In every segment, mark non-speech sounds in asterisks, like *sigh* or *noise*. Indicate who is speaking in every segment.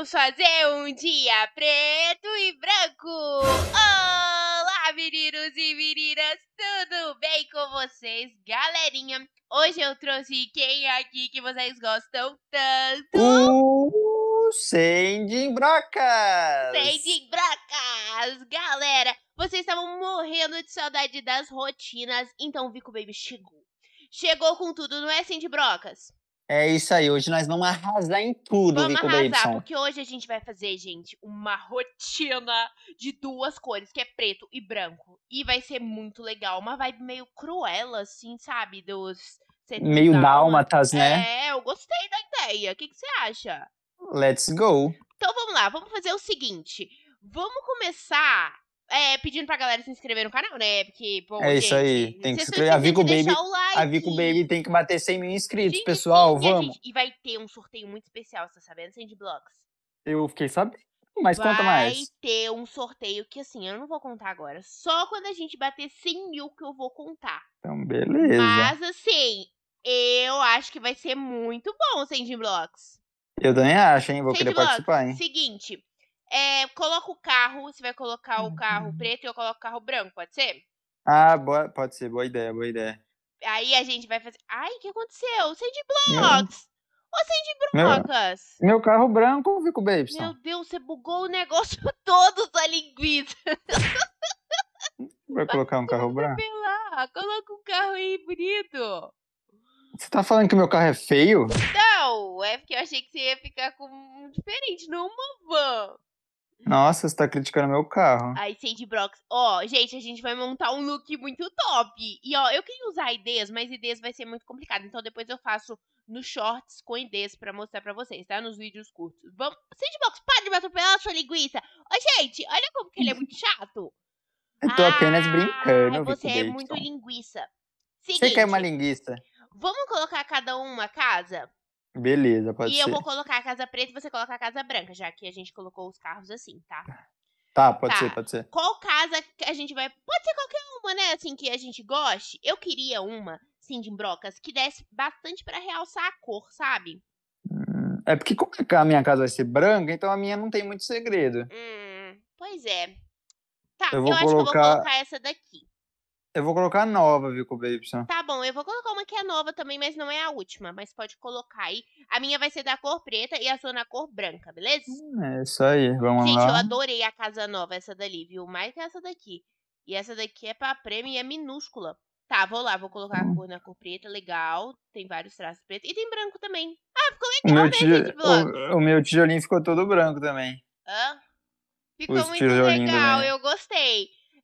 Speaker 1: Vamos fazer um dia preto e branco! Olá, meninos e meninas! Tudo bem com vocês, galerinha? Hoje eu trouxe quem aqui que vocês gostam tanto?
Speaker 2: O Sandy brocas. Sandy
Speaker 1: brocas, Galera, vocês estavam morrendo de saudade das rotinas, então o Vico Baby chegou. Chegou com tudo, não é, Sandy Brocas?
Speaker 2: É isso aí, hoje nós vamos arrasar em tudo, vamos arrasar, Davidson. porque
Speaker 1: hoje a gente vai fazer, gente, uma rotina de duas cores, que é preto e branco. E vai ser muito legal, uma vibe meio cruela, assim, sabe? Dos... Meio dálmatas, né? É, eu gostei da ideia, o que, que você acha?
Speaker 2: Let's go!
Speaker 1: Então vamos lá, vamos fazer o seguinte, vamos começar é, pedindo pra galera se inscrever no canal, né? Porque, É gente, isso aí, tem que se inscrever. A Vico, Baby, like. a
Speaker 2: Vico Baby tem que bater 100 mil inscritos, gente, pessoal, vamos.
Speaker 1: e vai ter um sorteio muito especial, você tá sabendo, Sandy Blocks?
Speaker 2: Eu fiquei sabendo, mas vai conta mais. Vai
Speaker 1: ter um sorteio que, assim, eu não vou contar agora. Só quando a gente bater 100 mil que eu vou contar.
Speaker 2: Então, beleza. Mas,
Speaker 1: assim, eu acho que vai ser muito bom o Sandy Blocks.
Speaker 2: Eu também acho, hein? Vou Sandy querer Blocks, participar, hein?
Speaker 1: Seguinte, é, coloca o carro, você vai colocar o carro uhum. preto e eu coloco o carro branco, pode ser?
Speaker 2: Ah, boa, pode ser, boa ideia, boa ideia.
Speaker 1: Aí a gente vai fazer. Ai, o que aconteceu? Sandy Blocks! Ô, Sandy Brocas! Meu, meu,
Speaker 2: carro branco, Vico Babes. Meu
Speaker 1: Deus, você bugou o negócio *laughs* todo da linguiça.
Speaker 2: Vai colocar um carro branco?
Speaker 1: Lá, coloca um carro aí bonito.
Speaker 2: Você tá falando que meu carro é feio?
Speaker 1: Não, é porque eu achei que você ia ficar com um diferente, não uma van.
Speaker 2: Nossa, você tá criticando meu carro.
Speaker 1: Aí, Sandy Brox. Ó, gente, a gente vai montar um look muito top. E, ó, eu queria usar ideias, mas ideias vai ser muito complicado. Então, depois eu faço nos shorts com ideias pra mostrar pra vocês, tá? Nos vídeos curtos. Vamos... Sandy Brox, para de me atropelar sua linguiça. Ô, gente, olha como que ele é muito chato.
Speaker 2: *laughs* eu tô apenas ah, brincando, Você é muito
Speaker 1: linguiça.
Speaker 2: Seguinte, você quer uma linguiça?
Speaker 1: Vamos colocar cada um uma casa?
Speaker 2: Beleza, pode e ser. E eu vou colocar a
Speaker 1: casa preta e você coloca a casa branca, já que a gente colocou os carros assim, tá?
Speaker 2: Tá, pode tá. ser, pode ser.
Speaker 1: Qual casa que a gente vai. Pode ser qualquer uma, né? Assim, que a gente goste. Eu queria uma, sim, de brocas, que desse bastante para realçar a cor, sabe?
Speaker 2: Hum, é porque como é a minha casa vai ser branca, então a minha não tem muito segredo. Hum, pois é. Tá, eu, vou eu colocar... acho que eu vou colocar
Speaker 1: essa daqui.
Speaker 2: Eu vou colocar nova, viu, com
Speaker 1: Tá bom, eu vou colocar uma que é nova também, mas não é a última. Mas pode colocar aí. A minha vai ser da cor preta e a sua na cor branca, beleza? Hum, é
Speaker 2: isso aí, vamos Gente, lá. Gente, eu adorei
Speaker 1: a casa nova, essa dali, viu? Mais que essa daqui. E essa daqui é pra prêmio e é minúscula. Tá, vou lá, vou colocar a hum. cor na cor preta, legal. Tem vários traços
Speaker 2: pretos. E tem branco também. Ah, ficou legal, o meu né, gente, o, o, meu tijolinho ficou todo branco também. Hã?
Speaker 1: Ficou Os muito legal, eu gostei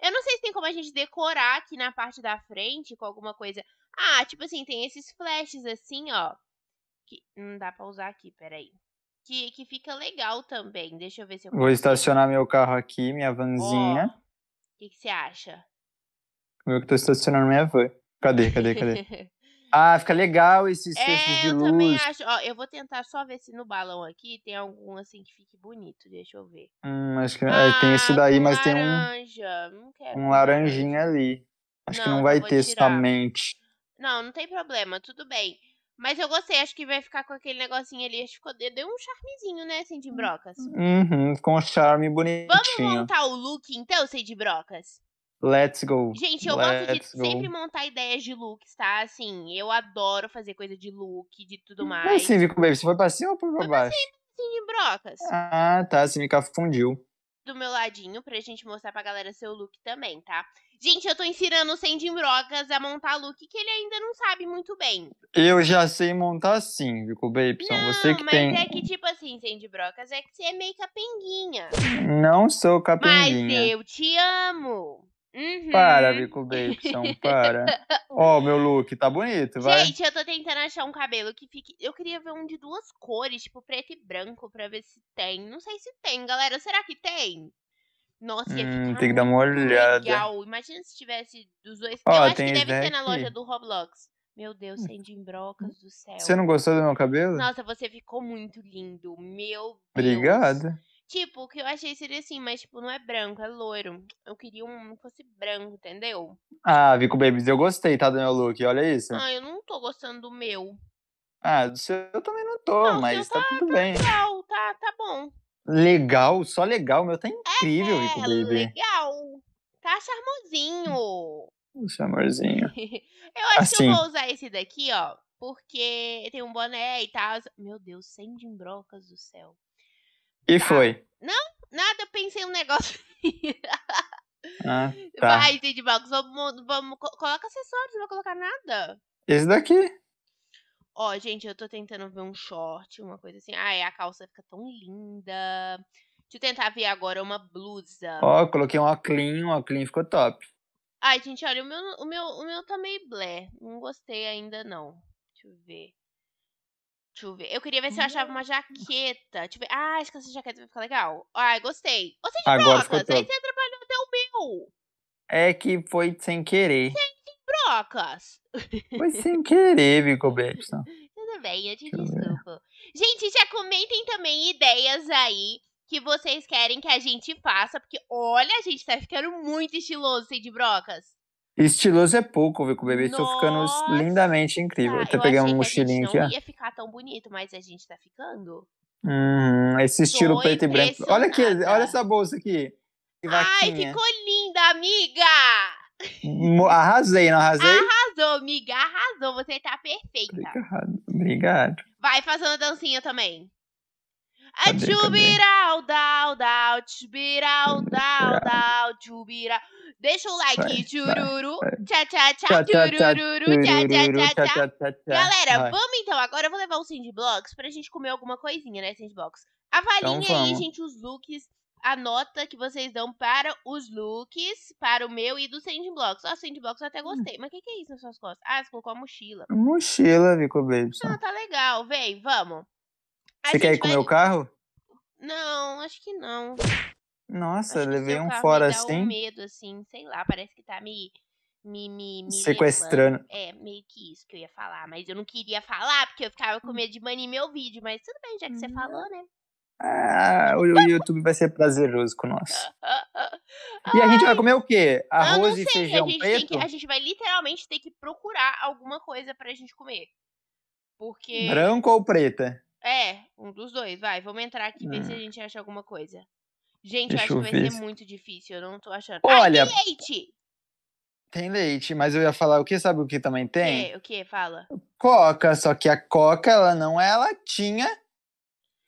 Speaker 1: eu não sei se tem como a gente decorar aqui na parte da frente com alguma coisa. Ah, tipo assim, tem esses flashes assim, ó. Que não dá pra usar aqui, peraí. Que, que fica legal também. Deixa eu ver se eu. Vou estacionar
Speaker 2: meu carro aqui, minha vanzinha. O oh,
Speaker 1: que, que você acha?
Speaker 2: Eu que tô estacionando minha van. Cadê, cadê, cadê? *laughs* Ah, fica legal esses feixes é, de eu luz. Eu também
Speaker 1: acho. Ó, eu vou tentar só ver se no balão aqui tem algum assim que fique bonito. Deixa eu ver.
Speaker 2: Hum, acho que ah, é, tem esse ah, daí, um mas laranja. tem um um laranjinha ali.
Speaker 1: Acho não, que não então vai ter somente. Não, não tem problema, tudo bem. Mas eu gostei, acho que vai ficar com aquele negocinho ali. Acho que deu um charmezinho, né, Cindy Brocas? Uhum,
Speaker 2: com um charme bonitinho. Vamos montar o
Speaker 1: look então, Cindy Brocas?
Speaker 2: Let's go. Gente, eu Let's gosto de go. sempre
Speaker 1: montar ideias de looks, tá? Assim, eu adoro fazer coisa de look, de tudo mais. Mas Cívico,
Speaker 2: baby, você foi pra cima ou foi pra foi baixo? Pra cima,
Speaker 1: assim, brocas. Ah,
Speaker 2: tá. Se me confundiu.
Speaker 1: Do meu ladinho, pra gente mostrar pra galera seu look também, tá? Gente, eu tô ensinando o Sandy Brocas a montar look que ele ainda não sabe muito
Speaker 2: bem. Eu já sei montar sim, Vico Baby. Não, você que mas tem. Mas é que,
Speaker 1: tipo assim, Sandy Brocas, é que você
Speaker 2: é meio capenguinha. Não sou capenguinha. Mas
Speaker 1: eu te amo. Uhum. Para, Bico Babyson, *laughs* para. Ó, oh,
Speaker 2: meu look, tá bonito, vai. Gente,
Speaker 1: eu tô tentando achar um cabelo que fique. Eu queria ver um de duas cores, tipo preto e branco, pra ver se tem. Não sei se tem, galera. Será que tem? Nossa, ia hum, tem que dar uma olhada. Legal. Imagina se tivesse dos dois. Oh, eu acho que deve ter na loja do Roblox. Meu Deus, hum. Sandy Brocas do céu. Você não gostou
Speaker 2: do meu cabelo? Nossa,
Speaker 1: você ficou muito lindo. Meu
Speaker 2: Deus. Obrigada.
Speaker 1: Tipo, o que eu achei seria assim, mas tipo, não é branco, é loiro. Eu queria um que fosse branco, entendeu?
Speaker 2: Ah, Vico Babies, eu gostei, tá, do meu look, olha isso. Ah,
Speaker 1: eu não tô gostando do meu.
Speaker 2: Ah, do seu eu também não tô, não, mas tá, tá, tá tudo tá bem.
Speaker 1: Legal, tá, tá
Speaker 2: bom. Legal, só legal, meu tá é, incrível, é, Vico Baby.
Speaker 1: Legal. Tá charmosinho. Um
Speaker 2: tá charmosinho. *laughs*
Speaker 1: eu acho assim. que eu assim vou usar esse daqui, ó. Porque tem um boné e tal. Meu Deus, sem brocas do céu. E ah, foi? não, nada, eu pensei um negócio. *laughs* ah, *laughs* tá. Vai, gente, vamos, vamos, coloca acessórios, não vou colocar nada. Esse daqui. Ó, gente, eu tô tentando ver um short, uma coisa assim. Ai, a calça fica tão linda. Deixa eu tentar ver agora uma blusa. Ó,
Speaker 2: coloquei um oclean, um oclean ficou top.
Speaker 1: Ai, gente, olha, o meu, o meu, o meu tá meio blé. Não gostei ainda, não. Deixa eu ver. Deixa eu ver. Eu queria ver se eu achava hum. uma jaqueta. Deixa eu ver. Ah, acho que essa jaqueta vai ficar legal. Ai, ah, gostei. você de Agora brocas. Aí você atrapalhou até o meu.
Speaker 2: É que foi sem querer. Sem
Speaker 1: brocas. Foi sem
Speaker 2: querer, Vico Besta. *laughs*
Speaker 1: Tudo bem, eu te desculpo. Gente, já comentem também ideias aí que vocês querem que a gente faça. Porque, olha, a gente tá ficando muito estiloso sem de brocas.
Speaker 2: Estiloso é pouco, viu? Com o bebê estou ficando lindamente incrível. Até ah, peguei um mochilinho aqui, ó. Não ia
Speaker 1: ficar tão bonito, mas a gente tá ficando.
Speaker 2: Hum, esse estilo preto e branco. Olha aqui, olha essa bolsa aqui.
Speaker 1: Ai, ficou linda, amiga!
Speaker 2: Arrasei, não arrasei?
Speaker 1: Arrasou, amiga, arrasou. Você tá perfeita. Obrigado,
Speaker 2: obrigado.
Speaker 1: Vai fazendo a dancinha também. Tá a tchubirau, tá dal, dau, tchubirau, dal, dau, tchubirau. Deixa o like, tchururu, tchá, tchá, tchá, tchururu, tchá, tchá,
Speaker 2: tchá, tchá. Galera, vamos
Speaker 1: então, agora eu vou levar o Sandbox pra gente comer alguma coisinha, né, Sandbox? Avalinha então, aí, gente, os looks, a nota que vocês dão para os looks, para o meu e do Sandbox. Ó, Sandbox eu até hum. gostei, mas o que, que é isso nas suas costas? Ah, você colocou a mochila.
Speaker 2: Mochila, Vico Baby. Ah,
Speaker 1: tá legal, vem, vamos.
Speaker 2: Você quer ir com o vai... meu carro?
Speaker 1: Não, acho que não.
Speaker 2: Nossa, acho levei um fora assim. Um
Speaker 1: medo, assim, sei lá, parece que tá me. Me, me, me sequestrando. Levando. É, meio que isso que eu ia falar, mas eu não queria falar porque eu ficava com hum. medo de banir meu vídeo, mas tudo bem, já que você falou, né?
Speaker 2: Ah, o YouTube vai ser prazeroso com nós.
Speaker 1: *laughs* E a gente vai comer
Speaker 2: o quê? Arroz e feijão a preto? Que, a
Speaker 1: gente vai literalmente ter que procurar alguma coisa pra gente comer. Porque... Branco ou preta? É, um dos dois, vai. Vamos entrar aqui e ver se é. a gente acha alguma coisa. Gente, Deixa eu acho eu que vai ser muito difícil, eu não tô achando. Olha, ah, tem leite!
Speaker 2: Tem leite, mas eu ia falar o que, sabe o que também tem? É, o
Speaker 1: que? Fala.
Speaker 2: Coca, só que a Coca, ela não é latinha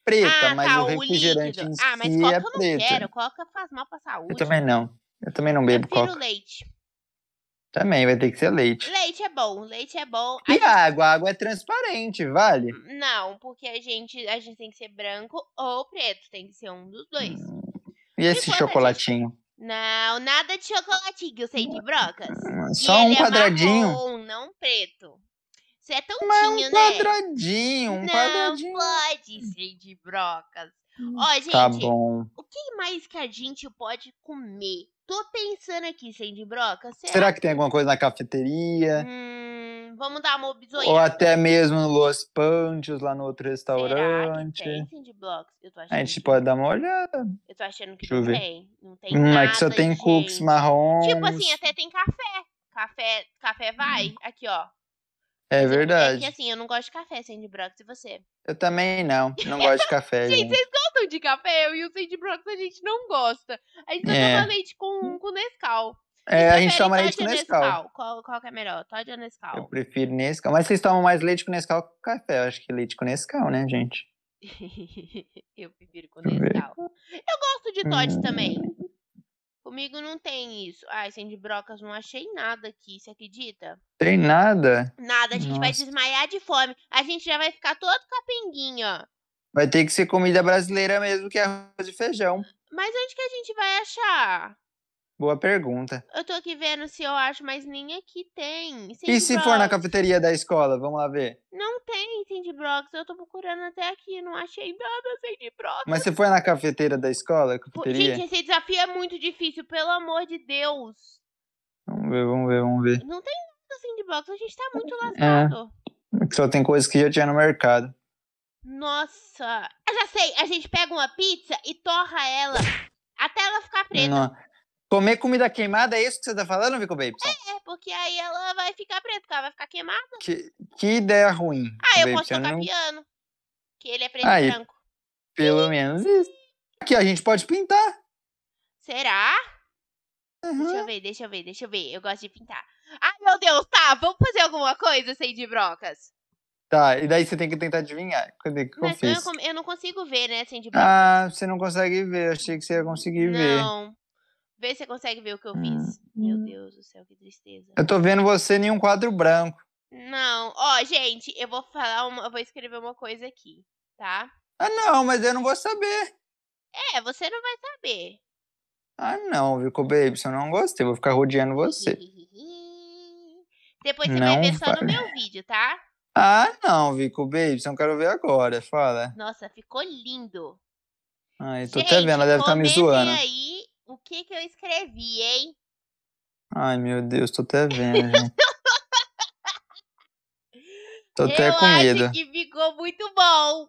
Speaker 2: preta, ah, mas tá, o refrigerante o em si Ah, mas é Coca eu não quero,
Speaker 1: Coca faz mal pra saúde. Eu também
Speaker 2: não, eu também não bebo Coca. Eu Coca. leite. Também vai ter que ser leite.
Speaker 1: Leite é bom, leite é bom. A e
Speaker 2: gente... água, a água é transparente, vale?
Speaker 1: Não, porque a gente, a gente tem que ser branco ou preto, tem que ser um
Speaker 2: dos dois. Hum. E esse Enquanto chocolatinho?
Speaker 1: Não, nada de chocolatinho, sei de brocas.
Speaker 2: Hum, é só um é quadradinho. É marrom, não preto.
Speaker 1: Você é tão Mas é um
Speaker 2: né? quadradinho, né? um não quadradinho. Não
Speaker 1: pode ser de brocas. Hum. Ó, tá gente, tá bom. o que mais que a gente pode comer? Tô pensando aqui, Sandy Broca. Será, será que
Speaker 2: tem alguma coisa na cafeteria?
Speaker 1: Hum, vamos dar uma obzoiada. Ou então. até
Speaker 2: mesmo no Los Panchos, lá no outro restaurante. Será que
Speaker 1: tem Blocks? Eu tô achando
Speaker 2: a gente que... pode dar uma
Speaker 1: olhada. Eu tô achando que não tem. Não tem hum, nada, É que só tem gente. cookies marrom.
Speaker 2: Tipo assim, até
Speaker 1: tem café. Café, café vai. Hum. Aqui, ó.
Speaker 2: É verdade. É que assim,
Speaker 1: eu não gosto de café, Sandy Brooks, e você?
Speaker 2: Eu também não, não *laughs* gosto de café. gente, vocês
Speaker 1: gostam de café? Eu e o Sandy Brooks a gente não gosta. A gente é. toma leite com, com Nescau. É, a gente toma leite com Nescau. Nescau. Qual, qual que é melhor, Todd ou Nescau? Eu
Speaker 2: prefiro Nescau, mas vocês tomam mais leite com Nescau que café. Eu acho que leite com Nescau, né, gente?
Speaker 1: *laughs* eu prefiro com Nescau. Eu gosto de Todd também. Comigo não tem isso. Ai, sem de brocas, não achei nada aqui, você acredita?
Speaker 2: Tem nada?
Speaker 1: Nada, a gente Nossa. vai desmaiar de fome. A gente já vai ficar todo capenguinho, ó.
Speaker 2: Vai ter que ser comida brasileira mesmo, que é arroz e feijão.
Speaker 1: Mas onde que a gente vai achar?
Speaker 2: Boa pergunta.
Speaker 1: Eu tô aqui vendo se eu acho, mas nem aqui tem. e se Brox. for na
Speaker 2: cafeteria da escola? Vamos lá ver.
Speaker 1: Não tem Cindy Eu tô procurando até aqui, não achei ah, nada Cindy Mas você
Speaker 2: foi na cafeteira da escola? Cafeteria? Gente,
Speaker 1: esse desafio é muito difícil, pelo amor de Deus.
Speaker 2: Vamos ver, vamos ver, vamos ver.
Speaker 1: Não tem nada Cindy assim a gente tá muito é. lascado.
Speaker 2: É, só tem coisas que já tinha no mercado.
Speaker 1: Nossa. Eu já sei, a gente pega uma pizza e torra ela até
Speaker 2: ela ficar preta. Não. Comer comida queimada é isso que você tá falando, Vico Baby? É, é, porque aí ela vai ficar preta, porque ela vai ficar queimada. Que, que ideia ruim. Ah, eu Baby, posso tocar não...
Speaker 1: piano. Que ele é preto aí, e branco.
Speaker 2: Pelo e... menos isso. Aqui a gente pode pintar.
Speaker 1: Será? Uhum. Deixa eu ver, deixa eu ver, deixa eu ver. Eu gosto de pintar. Ai, meu Deus, tá. Vamos fazer alguma coisa sem de brocas.
Speaker 2: Tá, e daí você tem que tentar adivinhar. que Mas eu, eu,
Speaker 1: eu, não consigo ver, né, sem de ah, brocas.
Speaker 2: Ah, você não consegue ver. Eu achei que você ia conseguir não. ver.
Speaker 1: Não. Vê se você consegue ver o que eu fiz. Hum. Meu hum. Deus do céu, que
Speaker 2: tristeza. Eu tô vendo você em um quadro branco.
Speaker 1: Não, ó, gente, eu vou falar uma, eu vou escrever uma coisa aqui, tá? Ah,
Speaker 2: não, mas eu não vou
Speaker 1: saber. É, você não vai saber. Ah,
Speaker 2: não, Vico Baby, se eu não gostei, vou ficar rodeando você. *laughs*
Speaker 1: Depois você não vai ver só no meu vídeo, tá?
Speaker 2: Ah, não, Vico Baby, eu quero ver agora, fala.
Speaker 1: Nossa, ficou lindo.
Speaker 2: Ai, tô gente, até vendo, ela deve estar tá me zoando.
Speaker 1: aí o que que eu escrevi, hein?
Speaker 2: Ai, meu Deus, tô até vendo.
Speaker 1: *laughs* tô até eu com medo. Acho que ficou muito bom.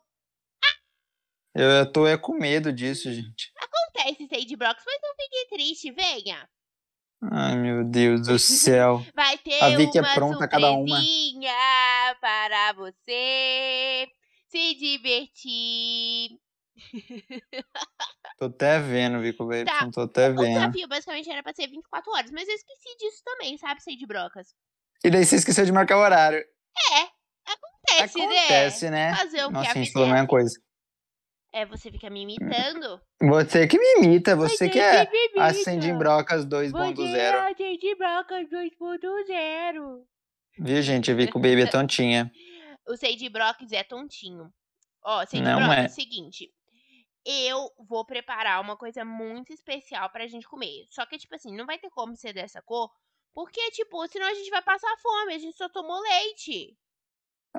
Speaker 2: Eu tô é com medo disso, gente.
Speaker 1: Acontece, Sage Brox, mas não fique triste, venha.
Speaker 2: Ai, meu Deus do céu. *laughs* Vai ter a Vicky é uma é pronta cada uma.
Speaker 1: para você se divertir. *laughs*
Speaker 2: tô até vendo, Vico Baby. Tá. Não tô até o vendo. O desafio
Speaker 1: basicamente era pra ser 24 horas, mas eu esqueci disso também, sabe, sei de brocas.
Speaker 2: E daí você esqueceu de marcar o horário.
Speaker 1: É, acontece, acontece né? Acontece, né? Fazer o Nossa, a gente
Speaker 2: falou a mesma coisa. É, você fica me imitando. Você que me imita, você é que é a Cindy Brocas 2.0. Você é a
Speaker 1: Cindy Brocas 2.0.
Speaker 2: Viu, gente? Eu vi que o Baby é tontinha.
Speaker 1: *laughs* o Cindy Brocas é tontinho. Ó, Cindy Brocas é. é o seguinte eu vou preparar uma coisa muito especial pra gente comer. Só que, tipo assim, não vai ter como ser dessa cor, porque, tipo, senão a gente vai passar fome, a gente só tomou leite.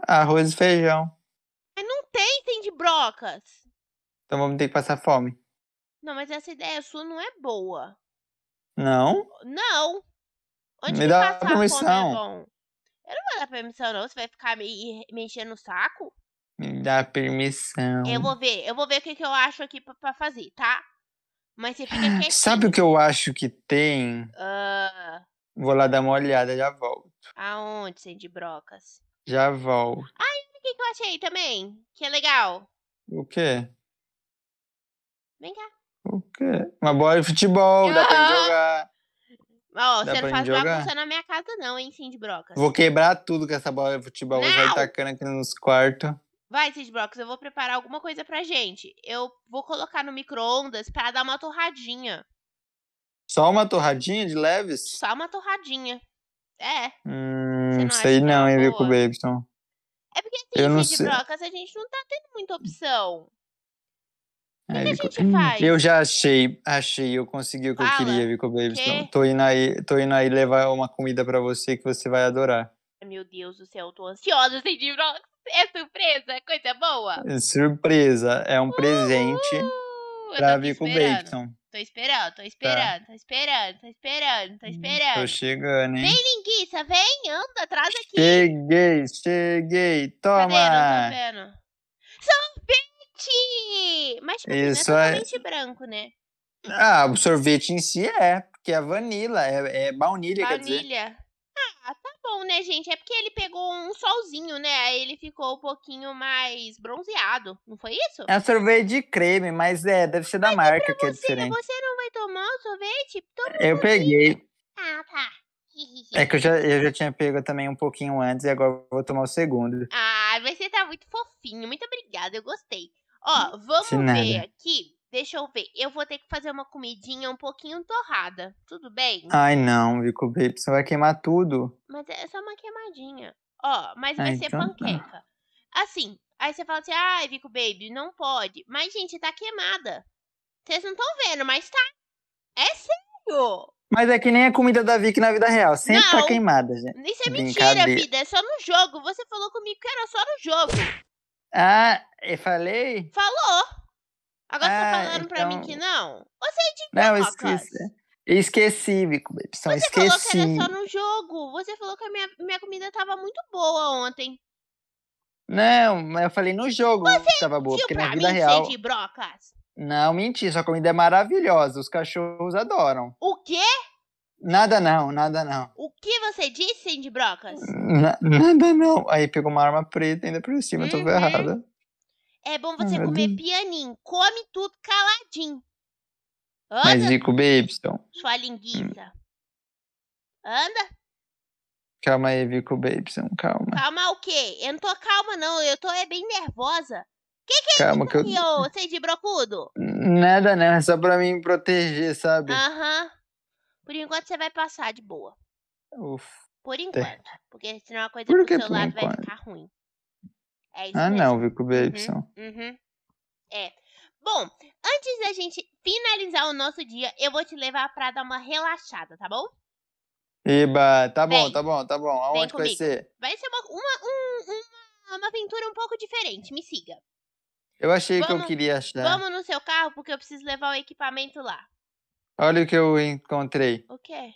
Speaker 2: Arroz e feijão.
Speaker 1: Mas não tem, tem de brocas.
Speaker 2: Então vamos ter que passar fome.
Speaker 1: Não, mas essa ideia sua não é boa. Não? Não.
Speaker 2: Onde Me dá passar permissão. fome é
Speaker 1: bom? Eu não vou dar permissão, não. Você vai ficar me, me enchendo o saco?
Speaker 2: Me dá permissão. Eu vou
Speaker 1: ver, eu vou ver o que, que eu acho aqui pra, pra fazer, tá? Mas você fica ah, quietinho. Sabe
Speaker 2: o que eu acho que tem?
Speaker 1: Uh...
Speaker 2: Vou lá dar uma olhada, já volto.
Speaker 1: Aonde, Sandy Brocas?
Speaker 2: Já volto.
Speaker 1: Ai, o que, que eu achei também? Que é legal. O quê? Vem cá.
Speaker 2: O quê? Uma bola de futebol, uhum. dá pra *laughs*
Speaker 1: jogar. Ó, oh, você não faz jogar? bagunça na minha casa não, hein, Cindy Brocas. Vou
Speaker 2: quebrar tudo com essa bola de futebol, vai vou sair tacando aqui nos quartos.
Speaker 1: Vai, Sidbrox, eu vou preparar alguma coisa pra gente. Eu vou colocar no micro-ondas pra dar uma torradinha.
Speaker 2: Só uma torradinha de
Speaker 1: leves? Só uma torradinha. É.
Speaker 2: Hum, não sei é não, hein, Vico Babyton. Então.
Speaker 1: É porque aqui assim, em Sidbrocas a gente não tá tendo muita opção. O que, é, que Vico... a gente hum, faz? Eu
Speaker 2: já achei, achei, eu consegui o que Fala. eu queria, Vico Babyton. Então. Tô indo, aí, tô indo aí levar uma comida pra você que você vai adorar.
Speaker 1: Meu Deus do céu, eu tô ansiosa, Sidbrox. É surpresa? Coisa boa? É
Speaker 2: surpresa. É um uh, presente uh, pra vir com o Bacon.
Speaker 1: Tô esperando, tô esperando, tá. tô esperando, tô esperando, tô esperando. Tô hum, chegando, hein? Vem, linguiça, vem, anda, atrás aqui.
Speaker 2: Cheguei, cheguei, toma. Cadê?
Speaker 1: Não tô vendo. Sorvete! Mas tipo, Isso não é, é totalmente é... branco, né?
Speaker 2: Ah, o sorvete em si é, porque é vanila, é, é baunilha, baunilha, quer dizer.
Speaker 1: Baunilha. Ah, tá bom, né, gente? É porque ele pegou um solzinho, né? Aí ele ficou um pouquinho mais bronzeado, não foi isso? É um sorvete de creme,
Speaker 2: mas é, deve ser da mas marca que é você, diferente. Você não vai tomar o
Speaker 1: sorvete? Toma eu um peguei.
Speaker 2: Ah, tá. *laughs* É que eu já, eu já tinha pego também um pouquinho antes e agora vou tomar o segundo.
Speaker 1: Ah, você tá muito fofinho. Muito obrigada, eu gostei. Ó, vamos ver aqui Deixa eu ver. Eu vou ter que fazer uma comidinha um pouquinho torrada. Tudo bem? Ai,
Speaker 2: não, Vico Baby. Você vai queimar tudo.
Speaker 1: Mas é só uma queimadinha. Ó, mas ah, vai Ai, ser então tá. panqueca. Tá. Assim, aí você fala assim, ai, Vico Baby, não pode. Mas, gente, tá queimada. Vocês não estão vendo, mas tá. É sério!
Speaker 2: Mas é que nem a comida da Vicky na vida real. Sempre tá não, tá queimada, gente. Isso é mentira, vida.
Speaker 1: É só no jogo. Você falou comigo que era só no jogo.
Speaker 2: Ah, eu falei?
Speaker 1: Falou!
Speaker 2: Agora tá ah, tá falando então... pra mim então que não? Você é de Não, eu esqueci. Esqueci, Bico esqueci Você esqueci. falou que era só no
Speaker 1: jogo. Você falou que a minha, minha comida tava muito boa ontem.
Speaker 2: Não, mas eu falei no jogo Você que tava boa, porque na vida mim real. de
Speaker 1: brocas.
Speaker 2: Não, menti, sua comida é maravilhosa, os cachorros adoram. O quê? Nada não, nada não.
Speaker 1: O que você disse, Cindy Brocas?
Speaker 2: Na, nada não. Aí pegou uma arma preta ainda por cima, uhum. tô ferrada.
Speaker 1: É bom você ah, comer pianinho. Come tudo caladinho. Anda, Mas Zico
Speaker 2: Babyson.
Speaker 1: Sua hum. linguiça. Anda.
Speaker 2: Calma aí, Vico Babson, calma.
Speaker 1: Calma o quê? Eu não tô calma, não. Eu tô é bem nervosa. Que que é calma isso que aqui, eu... ô, sei é de brocudo?
Speaker 2: Nada, não. Né? É só pra me proteger, sabe?
Speaker 1: Aham. Por enquanto você vai passar de boa. Ufa. Por enquanto. Porque senão a coisa por pro seu lado enquanto? vai ficar ruim. É isso ah, mesmo. não, Vico com BY. Uhum, uhum. É. Bom, antes da gente finalizar o nosso dia, eu vou te levar pra dar uma relaxada, tá bom?
Speaker 2: Eba, tá bom, Vem. tá bom, tá bom. Aonde vai ser?
Speaker 1: Vai ser uma, uma, uma, uma aventura um pouco diferente, me siga.
Speaker 2: Eu achei vamos, que eu queria achar. Vamos
Speaker 1: no seu carro, porque eu preciso levar o equipamento lá.
Speaker 2: Olha o que eu encontrei. O quê?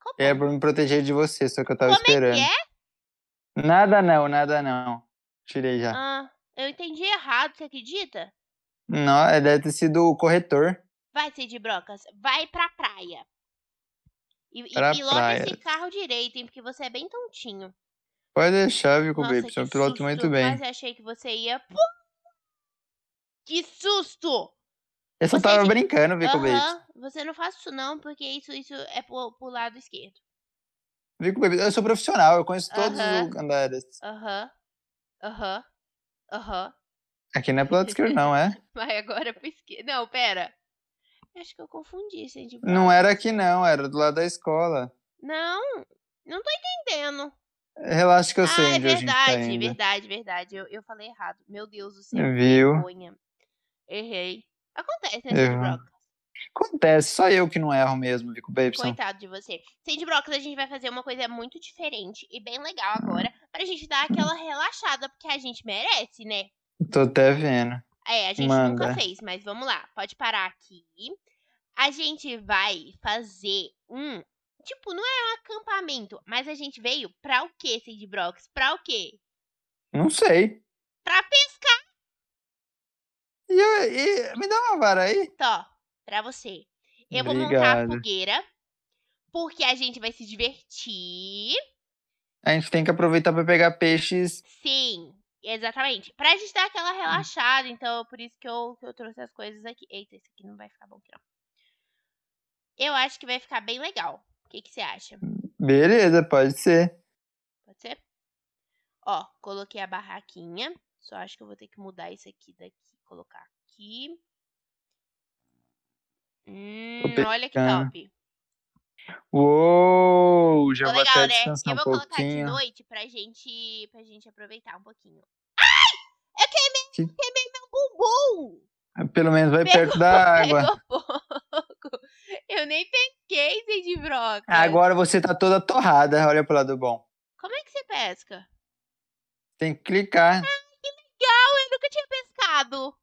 Speaker 2: Como? É pra me proteger de você, só que eu tava Como esperando. É que é? Nada não, nada não. Tirei já.
Speaker 1: Ah, eu entendi errado, você acredita?
Speaker 2: Não, é, deve ter sido o corretor.
Speaker 1: Vai, Cid Brocas, vai pra praia. E, pra e pilota praia. esse carro direito, hein? Porque você é bem tontinho.
Speaker 2: Pode deixar, viu, Baby, Você é um piloto muito bem. Mas eu
Speaker 1: achei que você ia. Hum. Que susto!
Speaker 2: Eu só você tava de... brincando, Vico uhum. Baby.
Speaker 1: Você não faz isso não, porque isso, isso é pro, pro lado esquerdo.
Speaker 2: Vico Baby, eu sou profissional, eu conheço uhum. todos os andares.
Speaker 1: Aham. Uhum. Aham. Uh Aham. -huh. Uh -huh.
Speaker 2: Aqui não é pro lado não, é?
Speaker 1: *laughs* Vai agora pro Não, pera. Acho que eu confundi, Sandbox. Não
Speaker 2: era aqui, não. Era do lado da escola.
Speaker 1: Não. Não tô entendendo.
Speaker 2: Relaxa que eu sei ah, é onde verdade, a gente tá
Speaker 1: verdade, verdade. Eu, eu falei errado. Meu Deus do céu. Viu? Errei. Acontece, né, Sandbox?
Speaker 2: Acontece, só eu que não erro mesmo, Vico Babson. Coitado
Speaker 1: de você. Sandy Brócolis, a gente vai fazer uma coisa muito diferente e bem legal agora, pra gente dar aquela relaxada, porque a gente merece, né?
Speaker 2: Tô até vendo.
Speaker 1: É, a gente Manda. nunca fez, mas vamos lá, pode parar aqui. A gente vai fazer um. Tipo, não é um acampamento, mas a gente veio pra o quê, Sandy Brox? Pra o quê?
Speaker 2: Não sei.
Speaker 1: Pra pescar. E, e me dá uma vara aí. Tó para você. Eu Obrigado. vou montar a fogueira, porque a gente vai se divertir.
Speaker 2: A gente tem que aproveitar para pegar peixes.
Speaker 1: Sim, exatamente. Pra gente dar aquela relaxada, então é por isso que eu, que eu trouxe as coisas aqui. Eita, isso aqui não vai ficar bom aqui, não. Eu acho que vai ficar bem legal. O que, que você acha?
Speaker 2: Beleza, pode ser.
Speaker 1: Pode ser? Ó, coloquei a barraquinha. Só acho que eu vou ter que mudar isso aqui daqui. Colocar aqui. Hum, olha que top.
Speaker 2: Uou, já vou legal, até né? Eu vou colocar de noite
Speaker 1: pra gente, pra gente aproveitar um pouquinho. Ai! Eu queimei, Que- queimei meu bumbum!
Speaker 2: Ah, pelo menos vai Pegou- perto da *laughs* água. Pegou
Speaker 1: pouco. Eu nem pesquei, de Broca.
Speaker 2: Agora você tá toda torrada, olha pro lado bom.
Speaker 1: Como é que você pesca?
Speaker 2: Tem que clicar. Que
Speaker 1: legal! Eu nunca tinha pescado.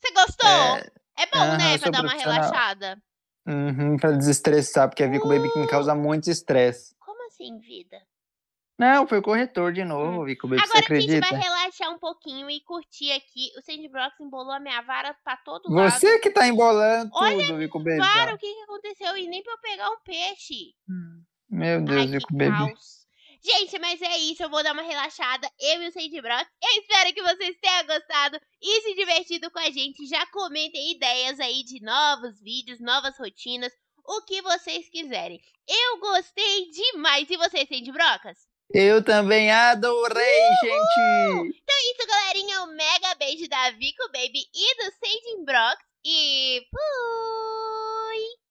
Speaker 1: Você gostou? É,
Speaker 2: é bom, uhum, né? Pra dar uma relaxada. Uhum, pra desestressar, porque a Vico uh... Baby me causa muito estresse.
Speaker 1: Como assim, vida?
Speaker 2: Não, foi o corretor de hum. novo, uhum. Vico Baby, Agora você acredita? Agora a gente vai
Speaker 1: relaxar um pouquinho e curtir aqui. O Brox embolou a minha vara pra todo lado. Você que
Speaker 2: tá embolando Olha, tudo, Vico Baby. Claro,
Speaker 1: o que, que aconteceu? E nem pra eu pegar um peixe.
Speaker 2: Meu Deus, Ai, Vico Baby. Caos.
Speaker 1: Gente, mas é isso. Eu vou dar uma relaxada. Eu e o Sandy Brock. Eu espero que vocês tenham gostado e se divertido com a gente. Já comentem ideias aí de novos vídeos, novas rotinas, o que vocês quiserem. Eu gostei demais. E vocês, Sandy Brocas?
Speaker 2: Eu também adorei, Uhul! gente!
Speaker 1: Então é isso, galerinha. Um mega beijo da Vico Baby e do Sandy Brock. E fui!